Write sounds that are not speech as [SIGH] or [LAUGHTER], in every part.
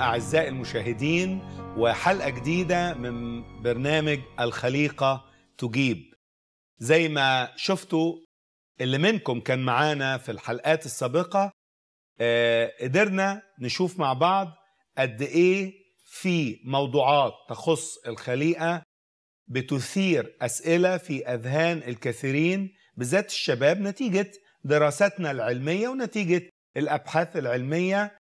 أعزائي المشاهدين وحلقة جديدة من برنامج الخليقة تجيب زي ما شفتوا اللي منكم كان معانا في الحلقات السابقة آه قدرنا نشوف مع بعض قد إيه في موضوعات تخص الخليقة بتثير أسئلة في أذهان الكثيرين بالذات الشباب نتيجة دراستنا العلمية ونتيجة الأبحاث العلمية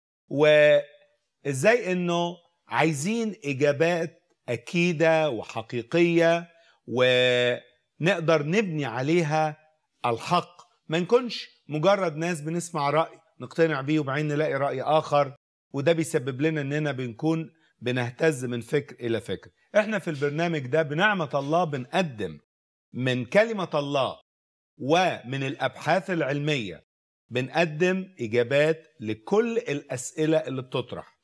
ازاي انه عايزين اجابات اكيده وحقيقيه ونقدر نبني عليها الحق ما نكونش مجرد ناس بنسمع راي نقتنع بيه وبعدين نلاقي راي اخر وده بيسبب لنا اننا بنكون بنهتز من فكر الى فكر احنا في البرنامج ده بنعمه الله بنقدم من كلمه الله ومن الابحاث العلميه بنقدم اجابات لكل الاسئله اللي بتطرح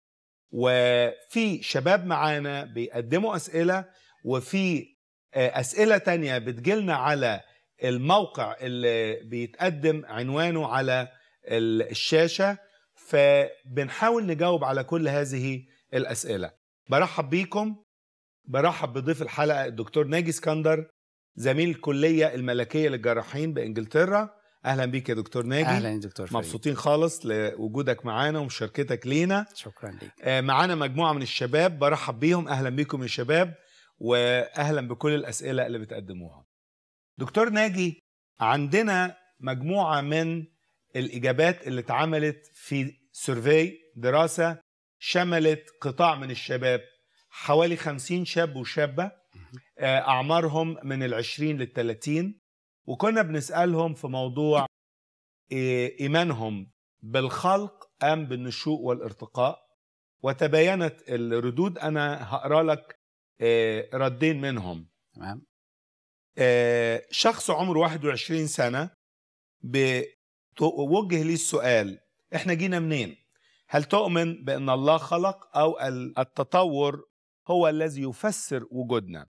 وفي شباب معانا بيقدموا اسئله وفي آه، اسئله تانية بتجيلنا على الموقع اللي بيتقدم عنوانه على الشاشه فبنحاول نجاوب على كل هذه الاسئله برحب بيكم برحب بضيف الحلقه الدكتور ناجي اسكندر زميل الكليه الملكيه للجراحين بانجلترا اهلا بيك يا دكتور ناجي اهلا يا دكتور مبسوطين خالص لوجودك معانا ومشاركتك لينا شكرا ليك آه، معانا مجموعه من الشباب برحب بيهم اهلا بيكم يا شباب واهلا بكل الاسئله اللي بتقدموها دكتور ناجي عندنا مجموعه من الاجابات اللي اتعملت في سيرفي دراسه شملت قطاع من الشباب حوالي 50 شاب وشابه آه، اعمارهم من ال 20 لل 30 وكنا بنسالهم في موضوع ايمانهم بالخلق ام بالنشوء والارتقاء وتباينت الردود انا هقرا لك آه، ردين منهم تمام آه، شخص عمره 21 سنه وجه لي السؤال احنا جينا منين هل تؤمن بان الله خلق او التطور هو الذي يفسر وجودنا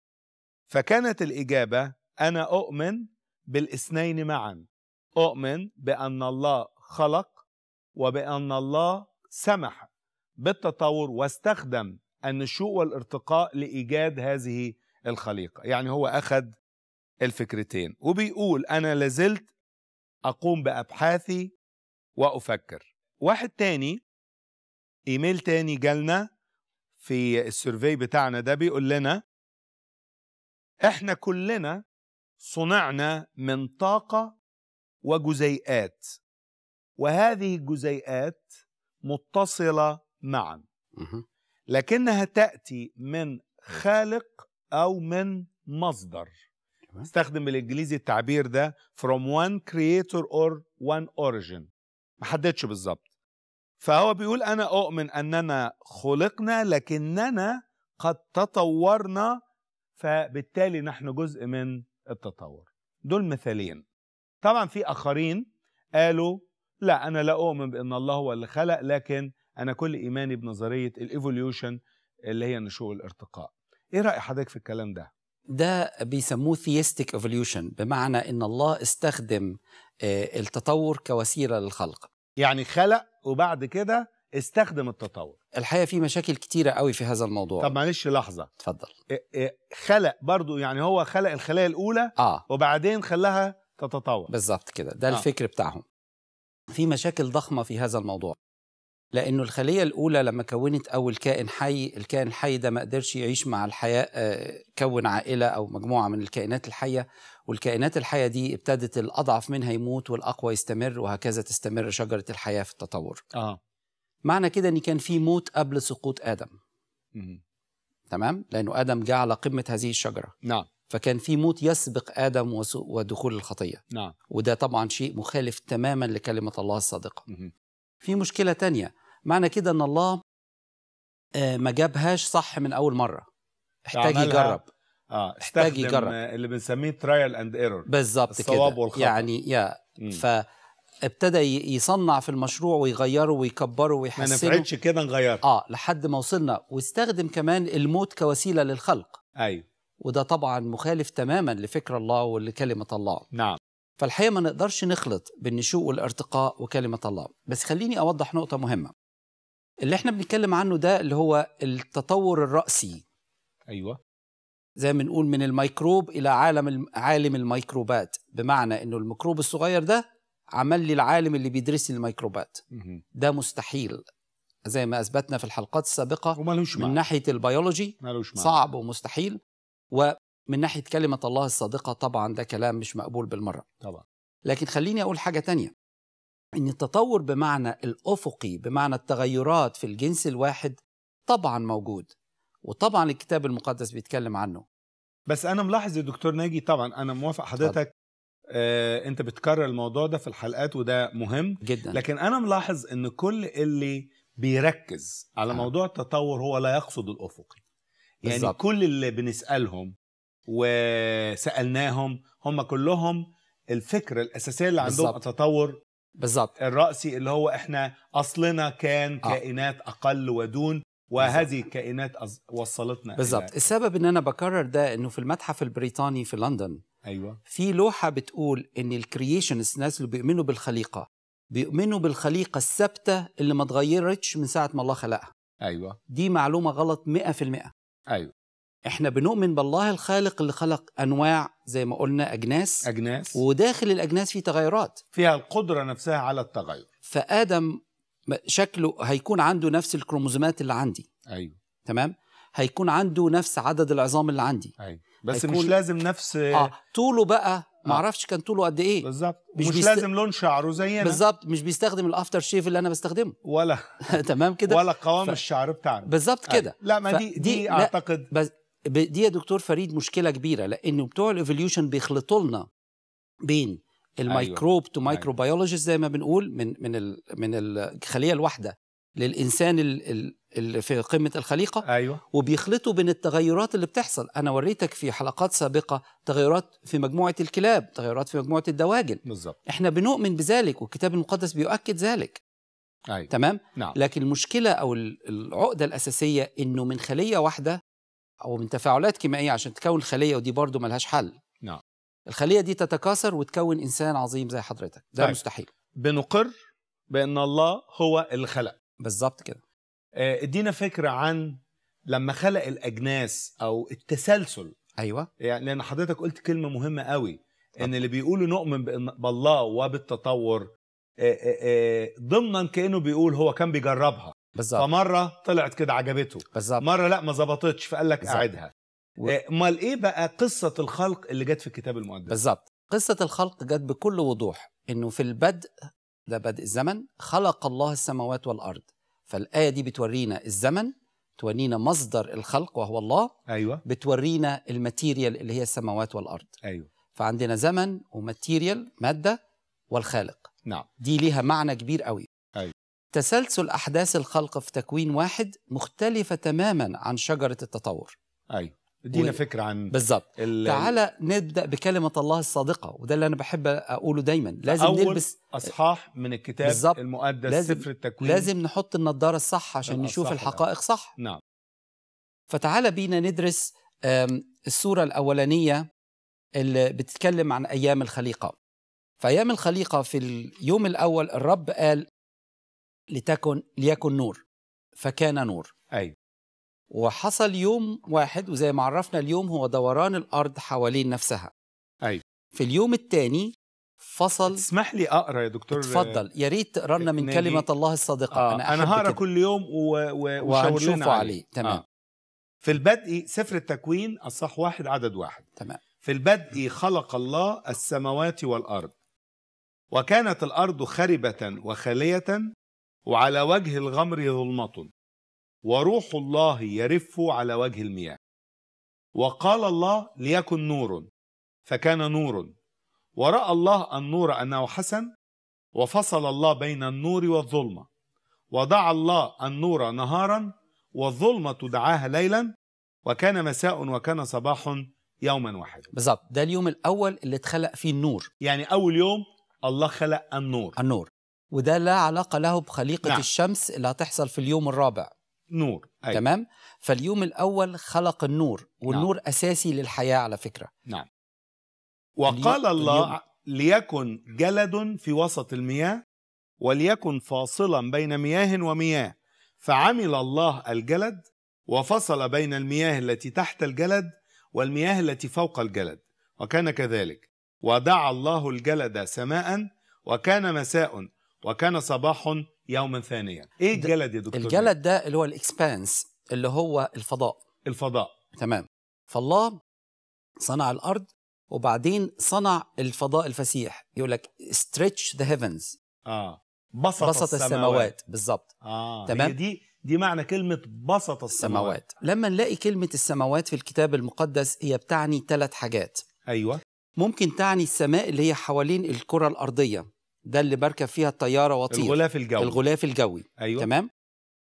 فكانت الاجابه انا اؤمن بالاثنين معا أؤمن بأن الله خلق وبأن الله سمح بالتطور واستخدم النشوء والارتقاء لإيجاد هذه الخليقة يعني هو أخذ الفكرتين وبيقول أنا لازلت أقوم بأبحاثي وأفكر واحد تاني إيميل تاني جالنا في السيرفي بتاعنا ده بيقول لنا إحنا كلنا صنعنا من طاقه وجزيئات وهذه الجزيئات متصله معا لكنها تاتي من خالق او من مصدر استخدم بالانجليزي التعبير ده from one creator or one origin ما حددش بالظبط فهو بيقول انا اؤمن اننا خلقنا لكننا قد تطورنا فبالتالي نحن جزء من التطور دول مثالين طبعا في اخرين قالوا لا انا لا اؤمن بان الله هو اللي خلق لكن انا كل ايماني بنظريه الايفوليوشن اللي هي نشوء الارتقاء ايه راي حضرتك في الكلام ده ده بيسموه ثيستيك ايفوليوشن بمعنى ان الله استخدم آه، التطور كوسيله للخلق يعني خلق وبعد كده استخدم التطور الحقيقه في مشاكل كتيره قوي في هذا الموضوع طب معلش لحظه اتفضل إيه، إيه، خلق برضو يعني هو خلق الخلايا الاولى آه. وبعدين خلاها تتطور بالظبط كده ده آه. الفكر بتاعهم في مشاكل ضخمه في هذا الموضوع لانه الخليه الاولى لما كونت اول كائن حي الكائن الحي ده ما قدرش يعيش مع الحياه آه، كون عائله او مجموعه من الكائنات الحيه والكائنات الحيه دي ابتدت الاضعف منها يموت والاقوى يستمر وهكذا تستمر شجره الحياه في التطور اه معنى كده ان كان في موت قبل سقوط ادم تمام لانه ادم جاء على قمه هذه الشجره نعم فكان في موت يسبق ادم ودخول الخطيه نعم وده طبعا شيء مخالف تماما لكلمه الله الصادقه في مشكله تانية معنى كده ان الله آه، ما جابهاش صح من اول مره احتاج يجرب اه احتاج يجرب اللي بنسميه ترايل اند ايرور بالظبط كده والخطأ. يعني يا م. ف ابتدى يصنع في المشروع ويغيره ويكبره ويحسنه ما نفعتش كده نغيره اه لحد ما وصلنا واستخدم كمان الموت كوسيله للخلق ايوه وده طبعا مخالف تماما لفكر الله ولكلمه الله نعم فالحقيقه ما نقدرش نخلط بالنشوء والارتقاء وكلمه الله بس خليني اوضح نقطه مهمه اللي احنا بنتكلم عنه ده اللي هو التطور الراسي ايوه زي ما نقول من الميكروب الى عالم عالم الميكروبات بمعنى انه الميكروب الصغير ده عمل لي العالم اللي بيدرس الميكروبات ده مستحيل زي ما اثبتنا في الحلقات السابقه ومالوش من ناحيه البيولوجي مالوش صعب ومستحيل ومن ناحيه كلمه الله الصادقه طبعا ده كلام مش مقبول بالمره طبعا لكن خليني اقول حاجه تانية ان التطور بمعنى الافقي بمعنى التغيرات في الجنس الواحد طبعا موجود وطبعا الكتاب المقدس بيتكلم عنه بس انا ملاحظ يا دكتور ناجي طبعا انا موافق حضرتك آه، انت بتكرر الموضوع ده في الحلقات وده مهم جدا لكن انا ملاحظ ان كل اللي بيركز على آه. موضوع التطور هو لا يقصد الافقي يعني بالزبط. كل اللي بنسالهم وسالناهم هم كلهم الفكره الاساسيه اللي عندهم بالزبط. التطور بالظبط الراسي اللي هو احنا اصلنا كان آه. كائنات اقل ودون وهذه الكائنات وصلتنا بالظبط السبب ان انا بكرر ده انه في المتحف البريطاني في لندن ايوه في لوحه بتقول ان الكرييشنز الناس اللي بيؤمنوا بالخليقه بيؤمنوا بالخليقه الثابته اللي ما تغيرتش من ساعه ما الله خلقها ايوه دي معلومه غلط 100% ايوه احنا بنؤمن بالله الخالق اللي خلق انواع زي ما قلنا اجناس اجناس وداخل الاجناس في تغيرات فيها القدره نفسها على التغير فادم شكله هيكون عنده نفس الكروموزومات اللي عندي ايوه تمام هيكون عنده نفس عدد العظام اللي عندي أيوه. بس مش لازم نفس اه طوله بقى ما آه. اعرفش كان طوله قد ايه بالظبط مش, مش بيست... لازم لون شعره زينا بالظبط مش بيستخدم الافتر شيف اللي انا بستخدمه ولا [LAUGHS] تمام كده ولا قوام ف... الشعر بتاعنا بالظبط طيب. كده آه. لا ما ف... دي دي, اعتقد بس دي يا دكتور فريد مشكله كبيره لانه بتوع الايفوليوشن بيخلطوا لنا بين أيوة. الميكروب أيوة. تو مايكروبيولوجيست زي ما بنقول من من ال... من الخليه الواحده للانسان ال... في قمه الخليقه ايوه وبيخلطوا بين التغيرات اللي بتحصل انا وريتك في حلقات سابقه تغيرات في مجموعه الكلاب تغيرات في مجموعه الدواجن بالظبط احنا بنؤمن بذلك والكتاب المقدس بيؤكد ذلك أيوة. تمام نعم. لكن المشكله او العقده الاساسيه انه من خليه واحده او من تفاعلات كيميائيه عشان تكون خليه ودي برضه ملهاش حل نعم الخليه دي تتكاثر وتكون انسان عظيم زي حضرتك ده أيوة. مستحيل بنقر بان الله هو اللي خلق بالظبط كده آه، ادينا فكره عن لما خلق الاجناس او التسلسل ايوه يعني لان حضرتك قلت كلمه مهمه قوي ان اللي بيقولوا نؤمن بالله وبالتطور آه، آه، ضمنا كانه بيقول هو كان بيجربها بالظبط فمره طلعت كده عجبته بالظبط مره لا ما ظبطتش فقال لك اعيدها امال ايه بقى قصه الخلق اللي جت في الكتاب المقدس بالظبط قصه الخلق جت بكل وضوح انه في البدء ده بدء الزمن خلق الله السماوات والارض فالآية دي بتورينا الزمن بتورينا مصدر الخلق وهو الله أيوة بتورينا الماتيريال اللي هي السماوات والأرض أيوة فعندنا زمن وماتيريال مادة والخالق نعم دي ليها معنى كبير قوي أيوة. تسلسل أحداث الخلق في تكوين واحد مختلفة تماما عن شجرة التطور أيوة ادينا و... فكره عن بالظبط ال... تعالى نبدا بكلمه الله الصادقه وده اللي انا بحب اقوله دايما لازم أول نلبس اصحاح من الكتاب بالزبط. المقدس لازم... سفر التكوين لازم نحط النضاره الصح عشان آه، نشوف الحقائق صح نعم فتعالى بينا ندرس السوره الاولانيه اللي بتتكلم عن ايام الخليقه فايام الخليقه في اليوم الاول الرب قال لتكن ليكن نور فكان نور أي. وحصل يوم واحد وزي ما عرفنا اليوم هو دوران الارض حوالين نفسها ايوه في اليوم الثاني فصل اسمح لي اقرا يا دكتور اتفضل يا ريت لنا من كلمه الله الصادقه آه انا انا هقرا كل يوم و... لنا عليه. عليه آه. تمام آه. في البدء سفر التكوين اصح واحد عدد واحد تمام في البدء خلق الله السماوات والارض وكانت الارض خربه وخاليه وعلى وجه الغمر ظلمه وروح الله يرف على وجه المياه وقال الله ليكن نور فكان نور وراى الله النور انه حسن وفصل الله بين النور والظلمه ودعا الله النور نهارا والظلمه دعاها ليلا وكان مساء وكان صباح يوما واحدا بالظبط ده اليوم الاول اللي اتخلق فيه النور يعني اول يوم الله خلق النور النور وده لا علاقه له بخليقه نعم. الشمس اللي هتحصل في اليوم الرابع نور أيوة. تمام فاليوم الاول خلق النور نعم. والنور نعم. اساسي للحياه على فكره نعم وقال اليوم الله اليوم. ليكن جلد في وسط المياه وليكن فاصلا بين مياه ومياه فعمل الله الجلد وفصل بين المياه التي تحت الجلد والمياه التي فوق الجلد وكان كذلك ودعا الله الجلد سماء وكان مساء وكان صباح يوما ثانيا ايه الجلد يا دكتور الجلد ده اللي هو الاكسبانس اللي هو الفضاء الفضاء تمام فالله صنع الارض وبعدين صنع الفضاء الفسيح يقول لك ستريتش ذا هيفنز اه بسط, بسط السماوات, السماوات بالظبط اه تمام هي دي دي معنى كلمة بسط السماوات. السماوات لما نلاقي كلمة السماوات في الكتاب المقدس هي بتعني ثلاث حاجات أيوة ممكن تعني السماء اللي هي حوالين الكرة الأرضية ده اللي بركب فيها الطياره وطير الغلاف الجوي الغلاف الجوي أيوة. تمام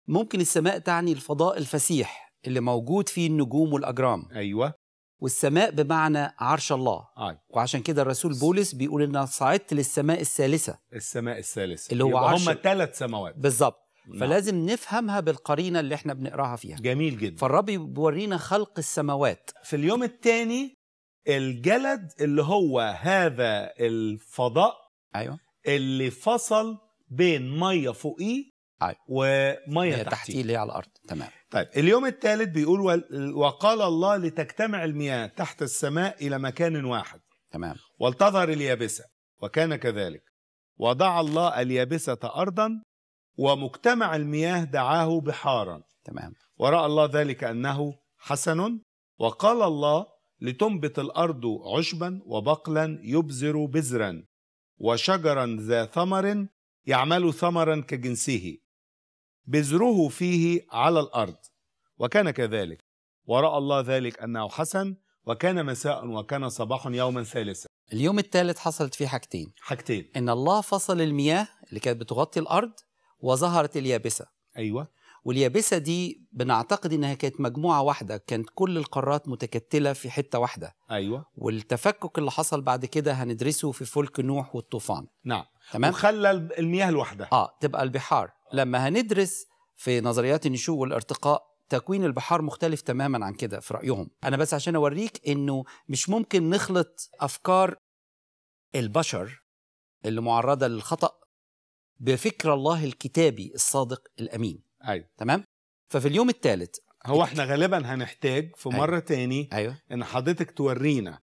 ممكن السماء تعني الفضاء الفسيح اللي موجود فيه النجوم والاجرام ايوه والسماء بمعنى عرش الله أيوة. وعشان كده الرسول بولس بيقول ان صعدت للسماء الثالثه السماء الثالثه اللي هو عرش هم ثلاث سماوات بالظبط نعم. فلازم نفهمها بالقرينه اللي احنا بنقراها فيها جميل جدا فالرب بيورينا خلق السماوات في اليوم الثاني الجلد اللي هو هذا الفضاء ايوه اللي فصل بين ميه فوقيه أيوة. وميه تحتيه اللي هي على الارض تمام طيب اليوم الثالث بيقول وقال الله لتجتمع المياه تحت السماء الى مكان واحد تمام والتظهر اليابسه وكان كذلك وضع الله اليابسه ارضا ومجتمع المياه دعاه بحارا تمام وراى الله ذلك انه حسن وقال الله لتنبت الارض عشبا وبقلا يبزر بزرا وشجرا ذا ثمر يعمل ثمرا كجنسه بذره فيه على الأرض وكان كذلك ورأى الله ذلك أنه حسن وكان مساء وكان صباح يوما ثالثا اليوم الثالث حصلت فيه حاجتين حاجتين ان الله فصل المياه اللي كانت بتغطي الارض وظهرت اليابسه ايوه واليابسه دي بنعتقد انها كانت مجموعه واحده كانت كل القارات متكتله في حته واحده ايوه والتفكك اللي حصل بعد كده هندرسه في فلك نوح والطوفان نعم تمام وخلى المياه لوحدها اه تبقى البحار لما هندرس في نظريات النشوء والارتقاء تكوين البحار مختلف تماما عن كده في رايهم انا بس عشان اوريك انه مش ممكن نخلط افكار البشر اللي معرضه للخطا بفكر الله الكتابي الصادق الامين ايوه تمام ففي اليوم الثالث هو احنا غالبا هنحتاج في أيوة. مره تاني أيوة. ان حضرتك تورينا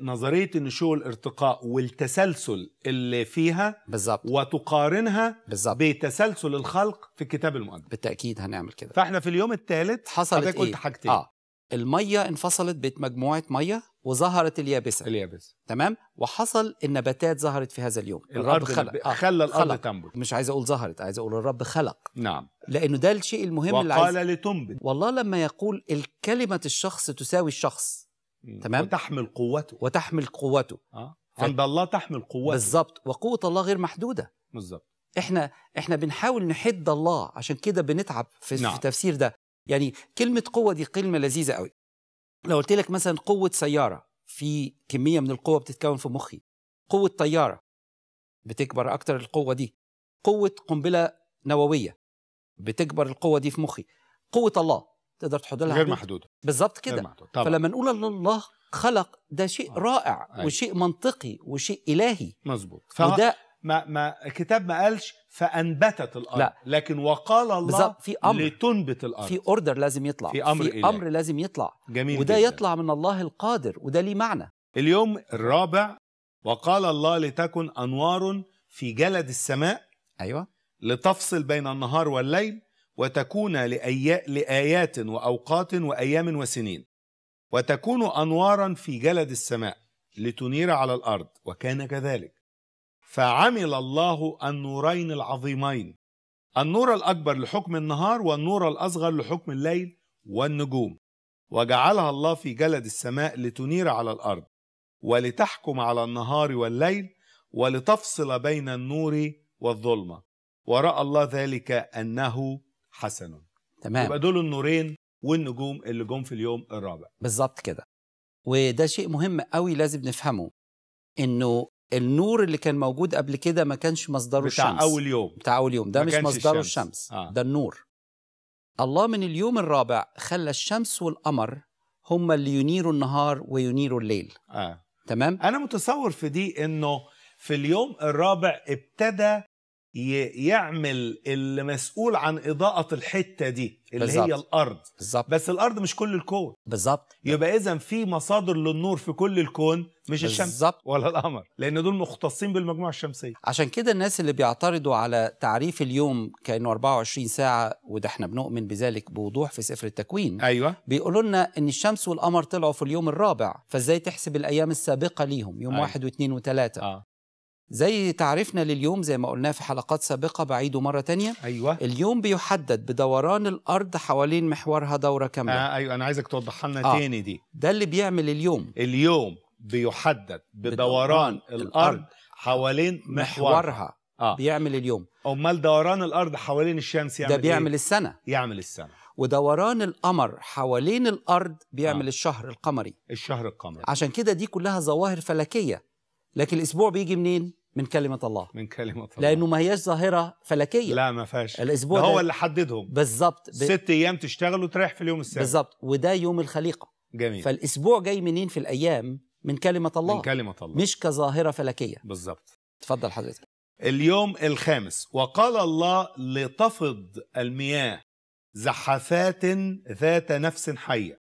نظريه النشوء والارتقاء والتسلسل اللي فيها بالظبط وتقارنها بالظبط بتسلسل الخلق في الكتاب المقدس بالتاكيد هنعمل كده فاحنا في اليوم الثالث حصلت حضرتك إيه؟ قلت حاجتين اه الميه انفصلت بين مجموعه ميه وظهرت اليابسه اليابسه تمام وحصل النباتات ظهرت في هذا اليوم الرب خلق آه. خلى الارض تنبت مش عايز اقول ظهرت عايز اقول الرب خلق نعم لانه ده الشيء المهم وقال اللي عايز لتنبت والله لما يقول الكلمه الشخص تساوي الشخص م. تمام وتحمل قوته وتحمل قوته آه. عند الله تحمل قوته بالظبط وقوه الله غير محدوده بالظبط احنا احنا بنحاول نحد الله عشان كده بنتعب في, نعم. في التفسير ده يعني كلمه قوه دي كلمه لذيذه قوي لو قلت لك مثلا قوه سياره في كميه من القوه بتتكون في مخي قوه طياره بتكبر اكتر القوه دي قوه قنبله نوويه بتكبر القوه دي في مخي قوه الله تقدر تحط لها غير محدوده بالظبط كده فلما نقول ان الله خلق ده شيء آه. رائع أي. أيوة. وشيء منطقي وشيء الهي مظبوط ف... وده ما ما الكتاب ما قالش فانبتت الارض لا. لكن وقال الله في أمر لتنبت الارض في اوردر لازم يطلع في امر, في أمر لازم يطلع جميل وده جدا. يطلع من الله القادر وده ليه معنى اليوم الرابع وقال الله لتكن انوار في جلد السماء ايوه لتفصل بين النهار والليل وتكون لأي... لايات واوقات وايام وسنين وتكون انوارا في جلد السماء لتنير على الارض وكان كذلك فعمل الله النورين العظيمين النور الأكبر لحكم النهار والنور الأصغر لحكم الليل والنجوم وجعلها الله في جلد السماء لتنير على الأرض ولتحكم على النهار والليل ولتفصل بين النور والظلمة ورأى الله ذلك أنه حسن تمام يبقى دول النورين والنجوم اللي جم في اليوم الرابع بالظبط كده وده شيء مهم قوي لازم نفهمه انه النور اللي كان موجود قبل كده ما كانش مصدره بتاع الشمس بتاع اول يوم بتاع اول يوم ده مش مصدره الشمس, الشمس. آه. ده النور الله من اليوم الرابع خلى الشمس والقمر هم اللي ينيروا النهار وينيروا الليل آه. تمام انا متصور في دي انه في اليوم الرابع ابتدى يعمل اللي مسؤول عن اضاءه الحته دي اللي بالزبط. هي الارض بالزبط. بس الارض مش كل الكون بالظبط يبقى اذا في مصادر للنور في كل الكون مش بالزبط. الشمس ولا القمر لان دول مختصين بالمجموعه الشمسيه عشان كده الناس اللي بيعترضوا على تعريف اليوم كانه 24 ساعه وده احنا بنؤمن بذلك بوضوح في سفر التكوين ايوه بيقولوا لنا ان الشمس والقمر طلعوا في اليوم الرابع فازاي تحسب الايام السابقه ليهم يوم أيوة. واحد واثنين وثلاثه آه. زي تعريفنا لليوم زي ما قلناه في حلقات سابقة بعيده مرة تانية أيوة اليوم بيحدد بدوران الأرض حوالين محورها دورة كاملة آه أيوة أنا عايزك توضح لنا آه. تاني دي ده اللي بيعمل اليوم اليوم بيحدد بدوران, بدوران الأرض حوالين محورها, محورها. آه. بيعمل اليوم امال دوران الارض حوالين الشمس يعمل ده إيه؟ بيعمل إيه؟ السنه يعمل السنه ودوران القمر حوالين الارض بيعمل آه. الشهر القمري الشهر القمري عشان كده دي كلها ظواهر فلكيه لكن الاسبوع بيجي منين من كلمة الله من كلمة الله لأنه ما هياش ظاهرة فلكية لا ما فيهاش الأسبوع ده هو اللي حددهم بالظبط ب... ست أيام تشتغل وتريح في اليوم السابع بالظبط وده يوم الخليقة جميل فالأسبوع جاي منين في الأيام من كلمة الله من كلمة الله مش كظاهرة فلكية بالظبط تفضل حضرتك اليوم الخامس وقال الله لتفض المياه زحفات ذات نفس حية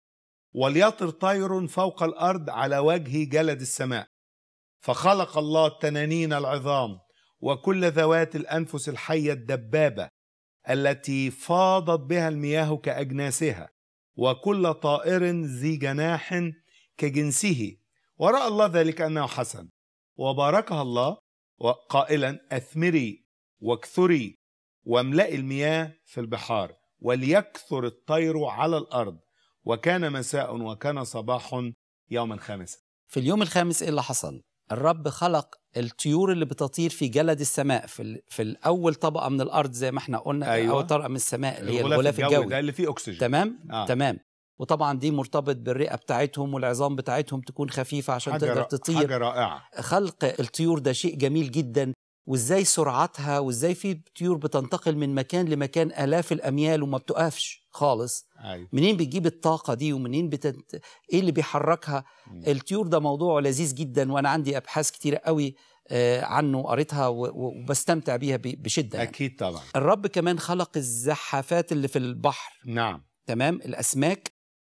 وليطر طير فوق الأرض على وجه جلد السماء فخلق الله التنانين العظام وكل ذوات الانفس الحيه الدبابه التي فاضت بها المياه كاجناسها وكل طائر ذي جناح كجنسه وراى الله ذلك انه حسن وباركها الله قائلا اثمري واكثري واملئي المياه في البحار وليكثر الطير على الارض وكان مساء وكان صباح يوما خامسا في اليوم الخامس ايه اللي حصل الرب خلق الطيور اللي بتطير في جلد السماء في, في الاول طبقه من الارض زي ما احنا قلنا أيوة. اول طبقه من السماء اللي هي الغلاف الجوي ده اللي فيه اكسجين تمام آه. تمام وطبعا دي مرتبط بالرئه بتاعتهم والعظام بتاعتهم تكون خفيفه عشان حاجة تقدر تطير حاجه رائعه خلق الطيور ده شيء جميل جدا وازاي سرعتها وازاي في طيور بتنتقل من مكان لمكان الاف الاميال وما بتقفش خالص أيوة. منين بتجيب الطاقة دي ومنين بتت... إيه اللي بيحركها مم. الطيور ده موضوع لذيذ جدا وأنا عندي أبحاث كتيرة قوي آه، عنه قريتها وبستمتع بيها بشدة يعني. أكيد طبعا الرب كمان خلق الزحافات اللي في البحر نعم تمام الأسماك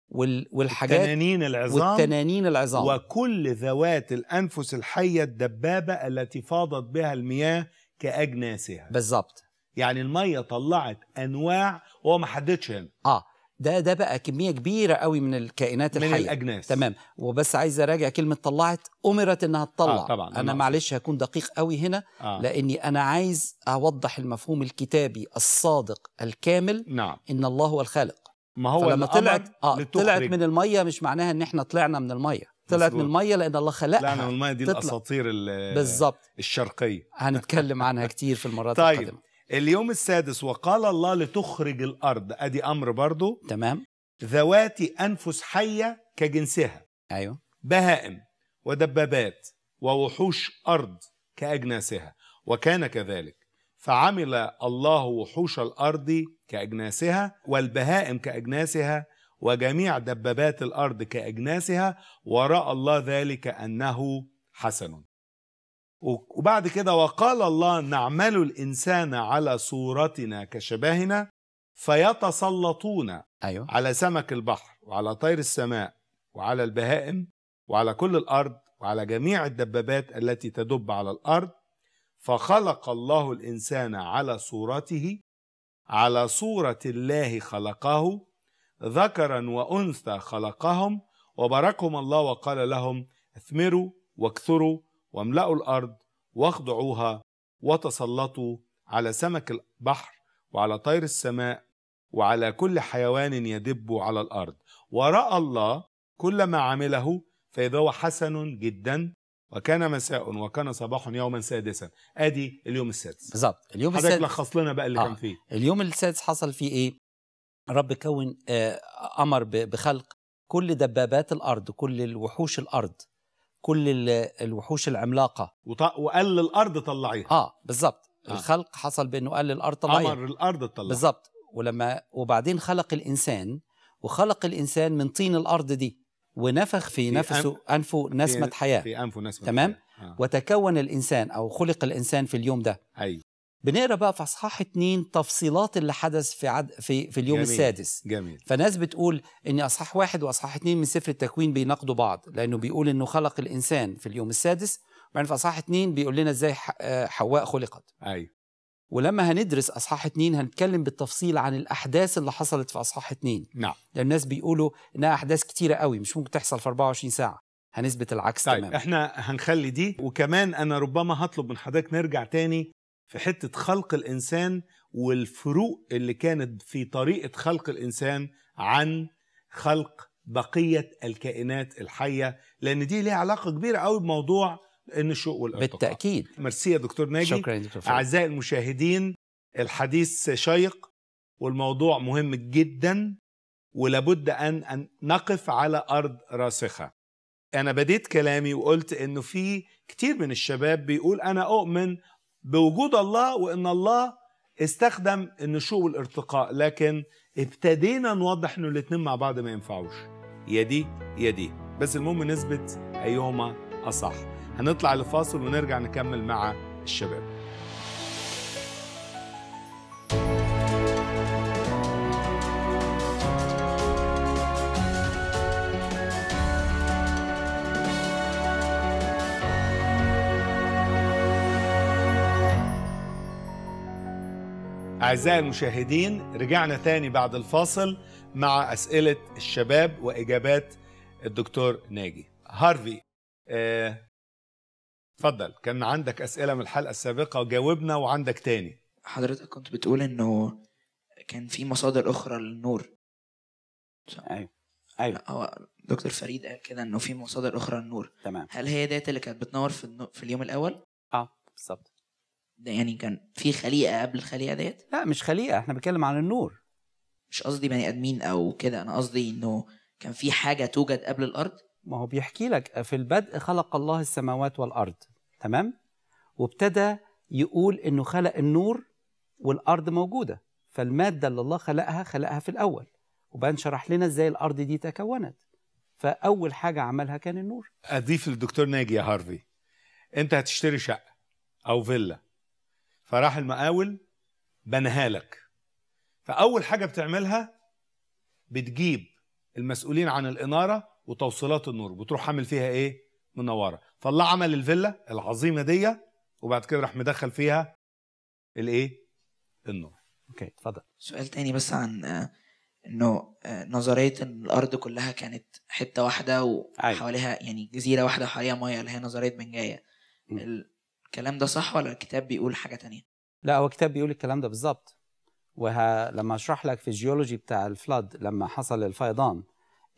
والحاجات التنانين العظام والتنانين العظام وكل ذوات الأنفس الحية الدبابة التي فاضت بها المياه كأجناسها بالظبط يعني الميه طلعت انواع وهو ما حددش هنا اه ده ده بقى كميه كبيره قوي من الكائنات الحيه من الاجناس تمام وبس عايز اراجع كلمه طلعت امرت انها تطلع آه طبعا انا معلش هكون دقيق قوي هنا آه. لاني انا عايز اوضح المفهوم الكتابي الصادق الكامل نعم ان الله هو الخالق ما هو فلما طلعت آه طلعت من الميه مش معناها ان احنا طلعنا من الميه طلعت من الميه لان الله خلقها طلعنا من الميه دي تطلع. الاساطير بالظبط الشرقيه هنتكلم عنها كتير في المرات طيب. القادمه اليوم السادس وقال الله لتخرج الارض ادي امر برضو تمام ذوات انفس حيه كجنسها ايوه بهائم ودبابات ووحوش ارض كاجناسها وكان كذلك فعمل الله وحوش الارض كاجناسها والبهائم كاجناسها وجميع دبابات الارض كاجناسها وراى الله ذلك انه حسن وبعد كده وقال الله نعمل الإنسان على صورتنا كشبهنا فيتسلطون أيوة. على سمك البحر وعلى طير السماء وعلى البهائم وعلى كل الأرض وعلى جميع الدبابات التي تدب على الأرض فخلق الله الإنسان على صورته على صورة الله خلقه ذكرا وأنثى خلقهم وباركهم الله وقال لهم اثمروا واكثروا واملأوا الأرض واخضعوها وتسلطوا على سمك البحر وعلى طير السماء وعلى كل حيوان يدب على الأرض ورأى الله كل ما عمله فإذا هو حسن جدا وكان مساء وكان صباح يوما سادسا ادي اليوم السادس بالظبط اليوم حضرتك لخص لنا بقى اللي آه. كان فيه اليوم السادس حصل فيه ايه رب كون آه امر بخلق كل دبابات الارض كل الوحوش الارض كل الوحوش العملاقه وط... وقال الارض طلعيها اه بالظبط آه. الخلق حصل بانه قال الارض طلعيها امر الارض تطلعها بالظبط ولما وبعدين خلق الانسان وخلق الانسان من طين الارض دي ونفخ في, في نفسه أنف... انفه نسمه في... حياه في انفه نسمه تمام حياة. آه. وتكون الانسان او خلق الانسان في اليوم ده أي. أيوه. بنقرا بقى في اصحاح اثنين تفصيلات اللي حدث في عد في في اليوم جميل. السادس جميل فناس بتقول ان اصحاح واحد واصحاح اثنين من سفر التكوين بيناقضوا بعض لانه بيقول انه خلق الانسان في اليوم السادس وبعدين في اصحاح اثنين بيقول لنا ازاي آه، حواء خلقت ايوه ولما هندرس اصحاح اثنين هنتكلم بالتفصيل عن الاحداث اللي حصلت في اصحاح اثنين نعم لان الناس بيقولوا انها احداث كتيره قوي مش ممكن تحصل في 24 ساعه هنثبت العكس طيب تماما احنا هنخلي دي وكمان انا ربما هطلب من حضرتك نرجع تاني في حتة خلق الإنسان والفروق اللي كانت في طريقة خلق الإنسان عن خلق بقية الكائنات الحية لأن دي ليها علاقة كبيرة قوي بموضوع النشوء والارتقاء بالتأكيد ميرسي يا دكتور ناجي شكرا دكتور أعزائي المشاهدين الحديث شيق والموضوع مهم جدا ولابد أن نقف على أرض راسخة أنا بديت كلامي وقلت إنه في كتير من الشباب بيقول أنا أؤمن بوجود الله وان الله استخدم النشوء والارتقاء لكن ابتدينا نوضح انه الاتنين مع بعض ما ينفعوش يا دي يا دي بس المهم نثبت ايهما اصح هنطلع لفاصل ونرجع نكمل مع الشباب أعزائي المشاهدين رجعنا تاني بعد الفاصل مع أسئلة الشباب وإجابات الدكتور ناجي هارفي آه، اتفضل آه، كان عندك أسئلة من الحلقة السابقة وجاوبنا وعندك تاني حضرتك كنت بتقول إنه كان في مصادر أخرى للنور صح؟ أيوه أيوه هو دكتور فريد قال كده إنه في مصادر أخرى للنور تمام هل هي ديت اللي كانت بتنور في النو... في اليوم الأول؟ أه بالظبط ده يعني كان في خليقه قبل الخليقه ديت لا مش خليقه احنا بنتكلم عن النور مش قصدي بني ادمين او كده انا قصدي انه كان في حاجه توجد قبل الارض ما هو بيحكي لك في البدء خلق الله السماوات والارض تمام وابتدى يقول انه خلق النور والارض موجوده فالماده اللي الله خلقها خلقها في الاول وبعدين شرح لنا ازاي الارض دي تكونت فاول حاجه عملها كان النور اضيف للدكتور ناجي يا هارفي انت هتشتري شقه او فيلا فراح المقاول بناها لك فاول حاجه بتعملها بتجيب المسؤولين عن الاناره وتوصيلات النور بتروح عامل فيها ايه منوره فالله عمل الفيلا العظيمه دي وبعد كده راح مدخل فيها الايه النور اوكي اتفضل سؤال تاني بس عن آه، انه آه، نظريه ان الارض كلها كانت حته واحده أيوة. وحواليها يعني جزيره واحده وحواليها ميه اللي هي نظريه بنجايه الكلام ده صح ولا الكتاب بيقول حاجه تانية لا هو الكتاب بيقول الكلام ده بالظبط ولما اشرح لك في الجيولوجي بتاع الفلاد لما حصل الفيضان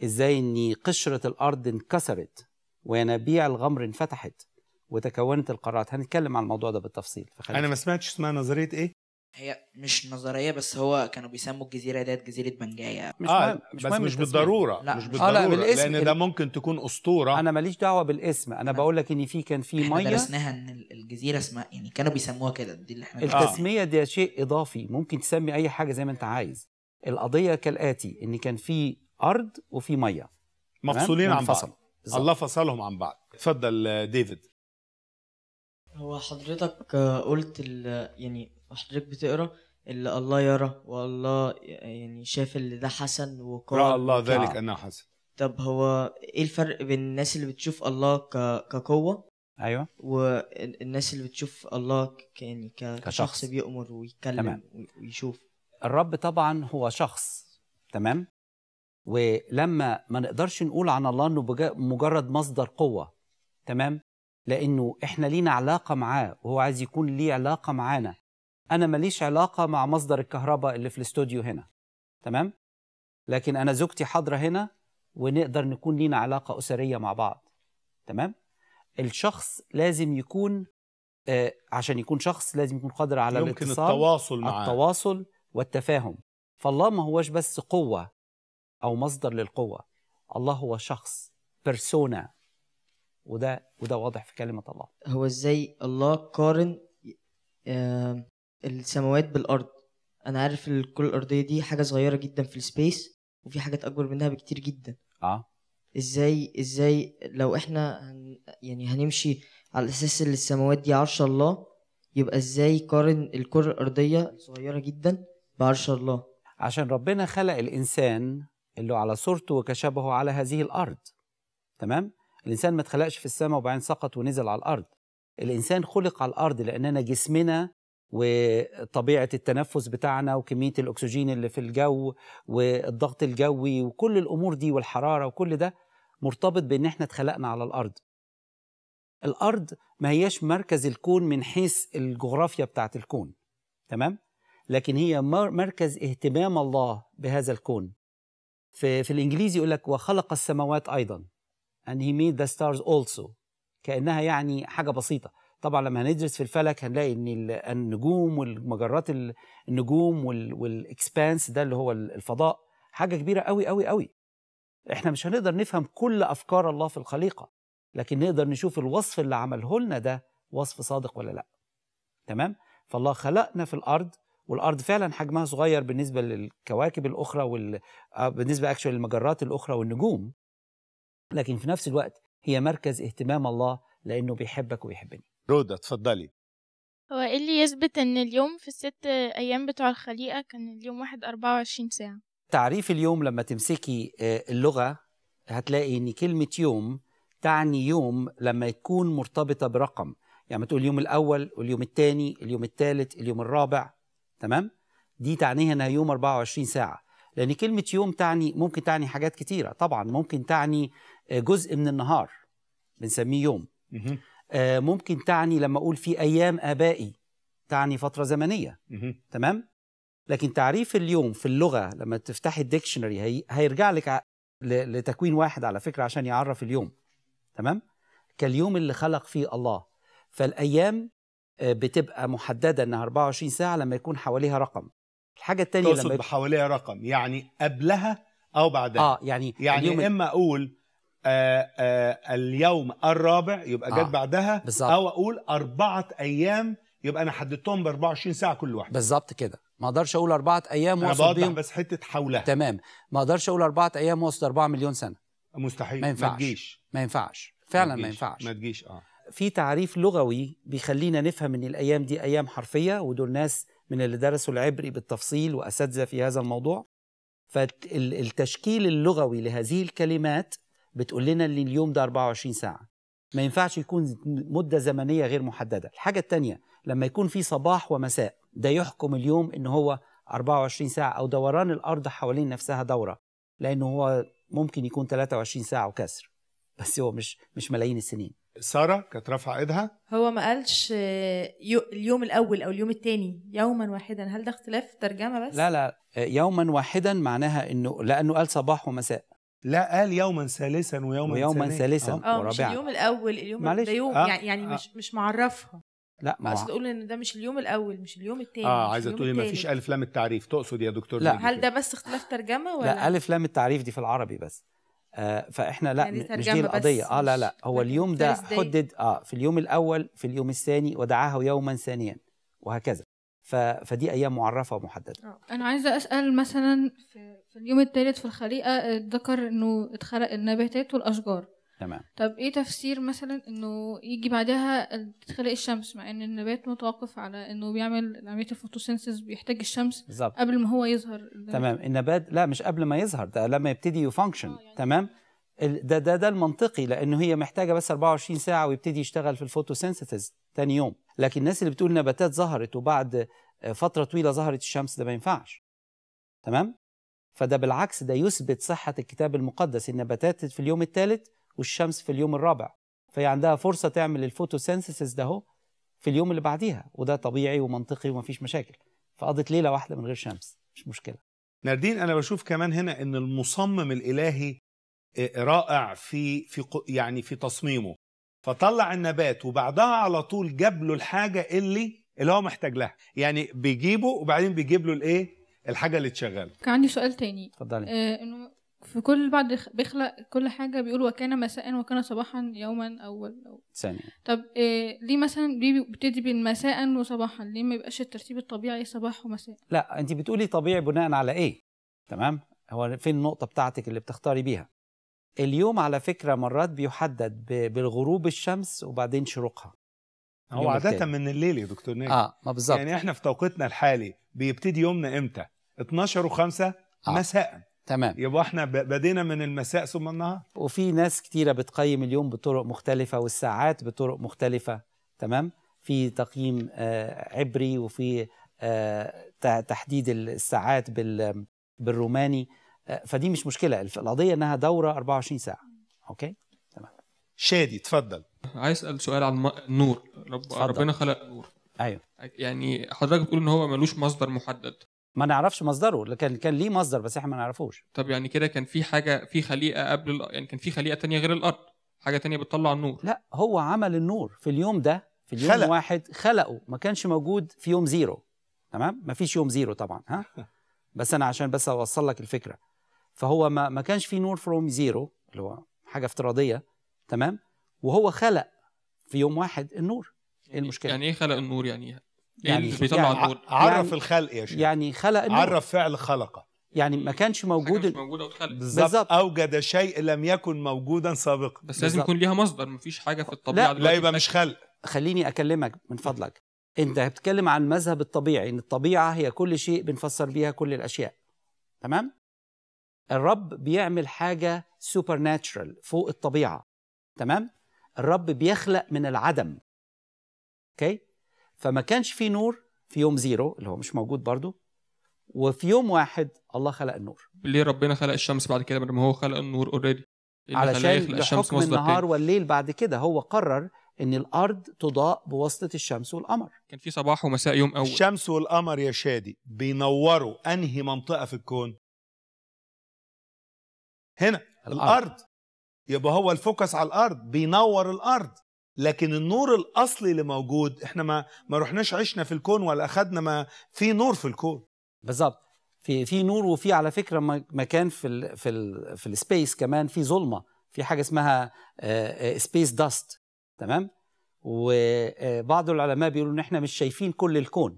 ازاي ان قشره الارض انكسرت وينابيع الغمر انفتحت وتكونت القارات هنتكلم عن الموضوع ده بالتفصيل فخليك. انا ما سمعتش اسمها نظريه ايه هي مش نظريه بس هو كانوا بيسموا الجزيره ديت جزيره بنجايا مش آه مهم مش بس مهم مش بالضروره لا مش بالضروره آه لا بالاسم لان ده ممكن تكون اسطوره انا ماليش دعوه بالاسم انا بقول لك ان في كان في ميه درسناها ان الجزيره اسمها يعني كانوا بيسموها كده دي اللي احنا التسميه دي شيء اضافي ممكن تسمي اي حاجه زي ما انت عايز القضيه كالاتي ان كان في ارض وفي ميه مفصولين عن بعض الله فصلهم عن بعض اتفضل ديفيد هو حضرتك قلت يعني وحضرتك بتقرا اللي الله يرى والله يعني شاف اللي ده حسن وقال رأى الله ذلك أنه حسن طب هو إيه الفرق بين الناس اللي بتشوف الله ك... كقوة أيوه والناس اللي بتشوف الله ك... يعني ك... كشخص. كشخص بيؤمر ويتكلم تمام. ويشوف الرب طبعا هو شخص تمام ولما ما نقدرش نقول عن الله انه مجرد مصدر قوه تمام لانه احنا لينا علاقه معاه وهو عايز يكون ليه علاقه معانا انا ماليش علاقه مع مصدر الكهرباء اللي في الاستوديو هنا تمام لكن انا زوجتي حاضره هنا ونقدر نكون لينا علاقه اسريه مع بعض تمام الشخص لازم يكون آه عشان يكون شخص لازم يكون قادر على يمكن الاتصال التواصل معاه التواصل والتفاهم فالله ما هوش بس قوه او مصدر للقوه الله هو شخص بيرسونا وده وده واضح في كلمه الله هو ازاي الله قارن آه، السماوات بالارض انا عارف الكره الارضيه دي حاجه صغيره جدا في السبيس وفي حاجات اكبر منها بكتير جدا اه ازاي ازاي لو احنا هن يعني هنمشي على اساس ان السماوات دي عرش الله يبقى ازاي قارن الكره الارضيه صغيره جدا بعرش الله عشان ربنا خلق الانسان اللي على صورته وكشبهه على هذه الارض تمام الانسان ما اتخلقش في السماء وبعدين سقط ونزل على الارض الانسان خلق على الارض لاننا جسمنا وطبيعه التنفس بتاعنا وكميه الاكسجين اللي في الجو والضغط الجوي وكل الامور دي والحراره وكل ده مرتبط بان احنا اتخلقنا على الارض. الارض ما هياش مركز الكون من حيث الجغرافيا بتاعه الكون تمام؟ لكن هي مركز اهتمام الله بهذا الكون. في, في الانجليزي يقول لك وخلق السماوات ايضا and he made the stars also كانها يعني حاجه بسيطه طبعا لما هندرس في الفلك هنلاقي ان النجوم والمجرات النجوم والاكسبانس ده اللي هو الفضاء حاجه كبيره قوي قوي قوي احنا مش هنقدر نفهم كل افكار الله في الخليقه لكن نقدر نشوف الوصف اللي عمله لنا ده وصف صادق ولا لا تمام فالله خلقنا في الارض والارض فعلا حجمها صغير بالنسبه للكواكب الاخرى وال... آه، بالنسبه اكشوال للمجرات الاخرى والنجوم لكن في نفس الوقت هي مركز اهتمام الله لانه بيحبك وبيحبني رودا اتفضلي هو ايه اللي يثبت ان اليوم في الست ايام بتوع الخليقه كان اليوم واحد 24 ساعه تعريف اليوم لما تمسكي آه، اللغه هتلاقي ان كلمه يوم تعني يوم لما تكون مرتبطه برقم يعني تقول اليوم الاول واليوم الثاني اليوم الثالث اليوم الرابع تمام دي تعنيها انها يوم 24 ساعه لان كلمه يوم تعني ممكن تعني حاجات كتيره طبعا ممكن تعني آه، جزء من النهار بنسميه يوم آه، ممكن تعني لما اقول في ايام ابائي تعني فتره زمنيه تمام لكن تعريف اليوم في اللغه لما تفتحي الديكشنري هي... هيرجع لك لتكوين واحد على فكره عشان يعرف اليوم تمام كاليوم اللي خلق فيه الله فالايام آه، بتبقى محدده انها 24 ساعه لما يكون حواليها رقم الحاجه الثانيه لما يكون... حواليها رقم يعني قبلها او بعدها اه يعني يعني اليوم... اما اقول آآ آه، آآ آه، اليوم الرابع يبقى آه. جت بعدها بالزبط. او اقول اربعه ايام يبقى انا حددتهم ب 24 ساعه كل واحده بالظبط كده ما اقدرش اقول اربعه ايام واقصد بيهم بس حته حولها تمام ما اقدرش اقول اربعه ايام وسط 4 مليون سنه مستحيل ما ينفعش ما ما ينفعش فعلا ما, ما ينفعش ما تجيش اه في تعريف لغوي بيخلينا نفهم ان الايام دي ايام حرفيه ودول ناس من اللي درسوا العبري بالتفصيل واساتذه في هذا الموضوع فالتشكيل اللغوي لهذه الكلمات بتقول لنا ان اليوم ده 24 ساعه ما ينفعش يكون مده زمنيه غير محدده الحاجه الثانيه لما يكون في صباح ومساء ده يحكم اليوم ان هو 24 ساعه او دوران الارض حوالين نفسها دوره لانه هو ممكن يكون 23 ساعه وكسر بس هو مش مش ملايين السنين ساره كانت رافعه ايدها هو ما قالش آه، اليوم الاول او اليوم الثاني يوما واحدا هل ده اختلاف ترجمه بس لا لا آه، يوما واحدا معناها انه لانه قال صباح ومساء لا قال يوما ثالثا ويوما ويوما ثالثا آه. آه، ورابعا مش اليوم الاول اليوم معلش يوم آه يعني،, يعني آه مش مش معرفها لا ما اقصد تقول ان ده مش اليوم الاول مش اليوم الثاني اه عايزه تقولي ما فيش الف لام التعريف تقصد يا دكتور لا هل ده بس اختلاف ترجمه ولا لا الف لام التعريف دي في العربي بس آه فاحنا لا يعني مش دي القضيه اه لا لا هو اليوم ده حدد اه في اليوم الاول في اليوم الثاني ودعاه يوما ثانيا وهكذا فدي ايام معرفه ومحدده آه. انا عايزه اسال مثلا في اليوم الثالث في الخليقه ذكر انه اتخلق النباتات والاشجار تمام طب ايه تفسير مثلا انه يجي بعدها تتخلق الشمس مع ان النبات متوقف على انه بيعمل عمليه الفوتوسينثيز بيحتاج الشمس بالزبط. قبل ما هو يظهر تمام النبات لا مش قبل ما يظهر ده لما يبتدي يفانكشن آه يعني. تمام ده ده ده المنطقي لانه هي محتاجه بس 24 ساعه ويبتدي يشتغل في الفوتوسينثيسز ثاني يوم لكن الناس اللي بتقول نباتات ظهرت وبعد آه، فتره طويله ظهرت الشمس ده ما ينفعش تمام فده بالعكس ده يثبت صحه الكتاب المقدس النباتات في اليوم الثالث والشمس في اليوم الرابع فهي عندها فرصه تعمل الفوتوسينثيسز ده هو في اليوم اللي بعديها وده طبيعي ومنطقي ومفيش مشاكل فقضت ليله واحده من غير شمس مش مشكله ناردين انا بشوف كمان هنا ان المصمم الالهي آه، رائع في في يعني في تصميمه فطلع النبات وبعدها على طول جاب له الحاجه اللي اللي هو محتاج لها يعني بيجيبه وبعدين بيجيب له الايه الحاجه اللي تشغله كان عندي سؤال تاني اتفضلي آه انه في كل بعد بيخلق كل حاجه بيقول وكان مساء وكان صباحا يوما اول أو ثانيا طب آه ليه مثلا بيبتدي بتدي بين مساء وصباحا ليه ما يبقاش الترتيب الطبيعي صباح ومساء لا انت بتقولي طبيعي بناء على ايه تمام هو فين النقطه بتاعتك اللي بتختاري بيها اليوم على فكره مرات بيحدد بالغروب الشمس وبعدين شروقها هو عاده التالي. من الليل يا دكتور ناجي اه ما بالظبط يعني احنا في توقيتنا الحالي بيبتدي يومنا امتى 12 و5 آه. مساء تمام يبقى احنا بدينا من المساء ثم النهار وفي ناس كتيره بتقيم اليوم بطرق مختلفه والساعات بطرق مختلفه تمام في تقييم آه عبري وفي آه تحديد الساعات بالروماني آه، فدي مش مشكله القضيه انها دوره 24 ساعه اوكي تمام شادي اتفضل عايز اسال سؤال عن النور رب ربنا خلق نور ايوه يعني حضرتك بتقول ان هو ملوش مصدر محدد ما نعرفش مصدره لكن كان ليه مصدر بس احنا ما نعرفوش طب يعني كده كان في حاجه في خليقه قبل يعني كان في خليقه تانية غير الارض حاجه تانية بتطلع النور لا هو عمل النور في اليوم ده في اليوم خلق. واحد خلقه ما كانش موجود في يوم زيرو تمام ما فيش يوم زيرو طبعا ها [LAUGHS] بس انا عشان بس اوصل لك الفكره فهو ما ما كانش في نور فروم زيرو اللي هو حاجه افتراضيه تمام وهو خلق في يوم واحد النور ايه يعني المشكله يعني ايه خلق النور يعني؟, يعني ايه يعني اللي بيطلع يعني النور يعني عرف يعني الخلق يا شيخ يعني خلق النور عرف فعل خلقه يعني ما كانش موجود مش موجوده بالظبط اوجد شيء لم يكن موجودا سابقا بس بالزبط. لازم يكون ليها مصدر ما فيش حاجه في الطبيعه لا, لا يبقى مش خلق خليني اكلمك من فضلك انت بتتكلم عن المذهب الطبيعي ان الطبيعه هي كل شيء بنفسر بيها كل الاشياء تمام الرب بيعمل حاجة سوبر ناتشرال فوق الطبيعة تمام الرب بيخلق من العدم اوكي فما كانش في نور في يوم زيرو اللي هو مش موجود برضو وفي يوم واحد الله خلق النور ليه ربنا خلق الشمس بعد كده ما هو خلق النور اوريدي علشان لحكم النهار والليل بعد كده هو قرر ان الارض تضاء بواسطه الشمس والقمر كان في صباح ومساء يوم اول الشمس والقمر يا شادي بينوروا انهي منطقه في الكون هنا الأرض. الارض يبقى هو الفوكس على الارض بينور الارض لكن النور الاصلي اللي موجود احنا ما ما رحناش عشنا في الكون ولا اخذنا ما في نور في الكون بالظبط في في نور وفي على فكره مكان في الـ في الـ في السبيس كمان في ظلمه في حاجه اسمها آه، آه، سبيس داست تمام وبعض آه، العلماء بيقولوا ان احنا مش شايفين كل الكون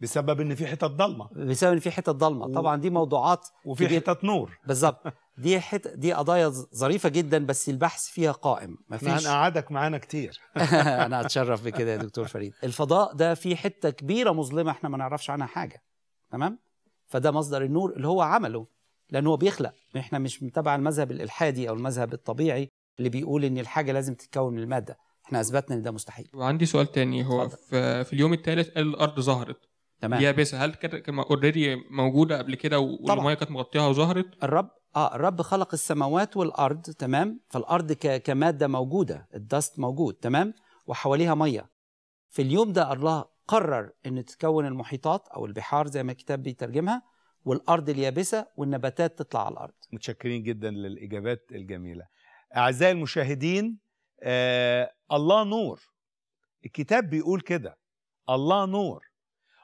بسبب ان في حتت ضلمه بسبب ان في حتت ضلمه طبعا دي موضوعات وفي حتت نور بالظبط [LAUGHS] دي حت... دي قضايا ظريفه جدا بس البحث فيها قائم مفيش هنقعدك معانا كتير [LAUGHS] [LAUGHS] انا اتشرف بكده يا دكتور فريد الفضاء ده في حته كبيره مظلمه احنا ما نعرفش عنها حاجه تمام فده مصدر النور اللي هو عمله لان هو بيخلق احنا مش متابع المذهب الالحادي او المذهب الطبيعي اللي بيقول ان الحاجه لازم تتكون من الماده احنا اثبتنا ان ده مستحيل وعندي سؤال تاني هو في, في اليوم الثالث قال الارض ظهرت تمام يابسه هل كانت اوريدي موجوده قبل كده والميه كانت مغطيها وظهرت الرب اه الرب خلق السماوات والارض تمام فالارض كماده موجوده الدست موجود تمام وحواليها ميه في اليوم ده الله قرر ان تتكون المحيطات او البحار زي ما الكتاب بيترجمها والارض اليابسه والنباتات تطلع على الارض متشكرين جدا للاجابات الجميله اعزائي المشاهدين آه الله نور الكتاب بيقول كده الله نور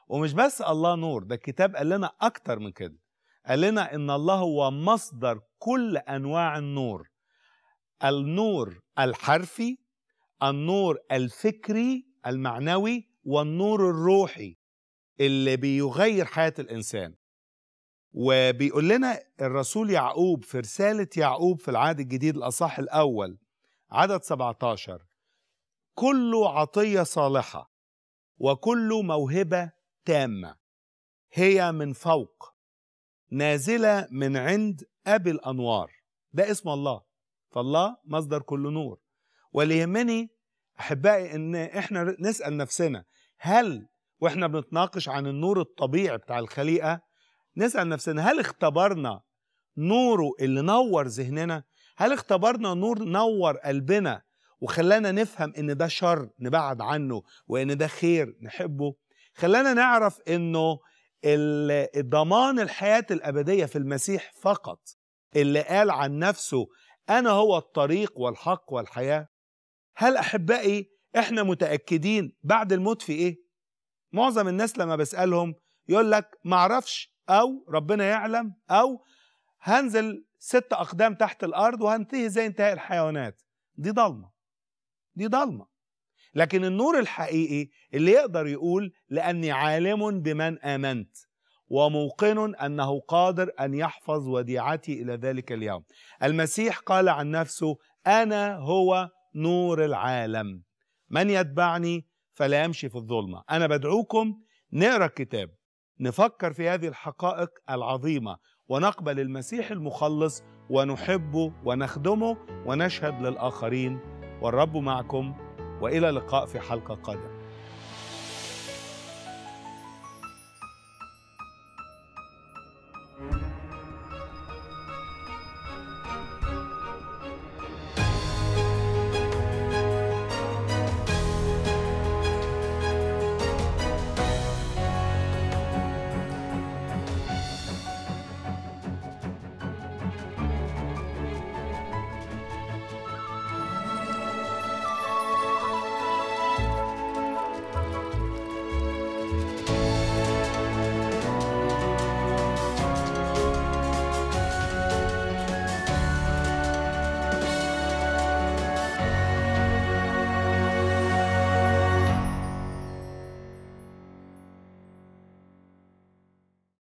ومش بس الله نور ده الكتاب قال لنا اكتر من كده قال لنا ان الله هو مصدر كل انواع النور النور الحرفي النور الفكري المعنوي والنور الروحي اللي بيغير حياه الانسان وبيقول لنا الرسول يعقوب في رساله يعقوب في العهد الجديد الاصح الاول عدد 17 كل عطيه صالحه وكل موهبه تامه هي من فوق نازلة من عند أبي الأنوار ده اسم الله فالله مصدر كل نور واللي يهمني أحبائي إن إحنا نسأل نفسنا هل وإحنا بنتناقش عن النور الطبيعي بتاع الخليقة نسأل نفسنا هل اختبرنا نوره اللي نور ذهننا هل اختبرنا نور نور قلبنا وخلانا نفهم ان ده شر نبعد عنه وان ده خير نحبه خلانا نعرف انه ضمان الحياة الأبدية في المسيح فقط اللي قال عن نفسه أنا هو الطريق والحق والحياة هل أحبائي إحنا متأكدين بعد الموت في إيه؟ معظم الناس لما بسألهم يقول لك معرفش أو ربنا يعلم أو هنزل ست أقدام تحت الأرض وهنتهي زي انتهاء الحيوانات دي ضلمة دي ضلمة لكن النور الحقيقي اللي يقدر يقول لاني عالم بمن امنت وموقن انه قادر ان يحفظ وديعتي الى ذلك اليوم المسيح قال عن نفسه انا هو نور العالم من يتبعني فلا يمشي في الظلمه انا بدعوكم نقرا الكتاب نفكر في هذه الحقائق العظيمه ونقبل المسيح المخلص ونحبه ونخدمه ونشهد للاخرين والرب معكم والى اللقاء في حلقه قادمه